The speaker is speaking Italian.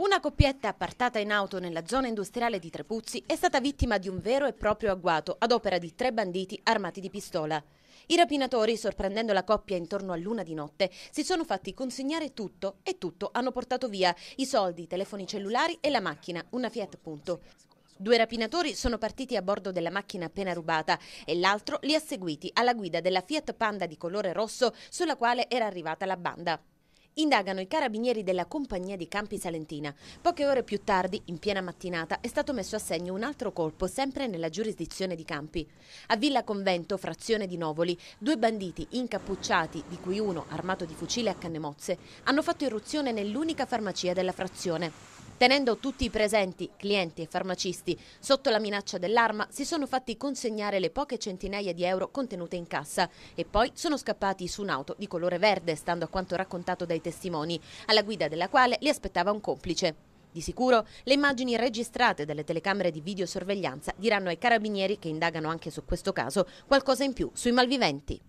Una coppietta appartata in auto nella zona industriale di Trepuzzi è stata vittima di un vero e proprio agguato ad opera di tre banditi armati di pistola. I rapinatori, sorprendendo la coppia intorno a luna di notte, si sono fatti consegnare tutto e tutto hanno portato via i soldi, i telefoni cellulari e la macchina, una Fiat Punto. Due rapinatori sono partiti a bordo della macchina appena rubata e l'altro li ha seguiti alla guida della Fiat Panda di colore rosso sulla quale era arrivata la banda indagano i carabinieri della compagnia di Campi Salentina. Poche ore più tardi, in piena mattinata, è stato messo a segno un altro colpo, sempre nella giurisdizione di Campi. A Villa Convento, frazione di Novoli, due banditi incappucciati, di cui uno armato di fucile a canne mozze, hanno fatto irruzione nell'unica farmacia della frazione. Tenendo tutti i presenti, clienti e farmacisti, sotto la minaccia dell'arma, si sono fatti consegnare le poche centinaia di euro contenute in cassa e poi sono scappati su un'auto di colore verde, stando a quanto raccontato dai testimoni, alla guida della quale li aspettava un complice. Di sicuro le immagini registrate dalle telecamere di videosorveglianza diranno ai carabinieri che indagano anche su questo caso qualcosa in più sui malviventi.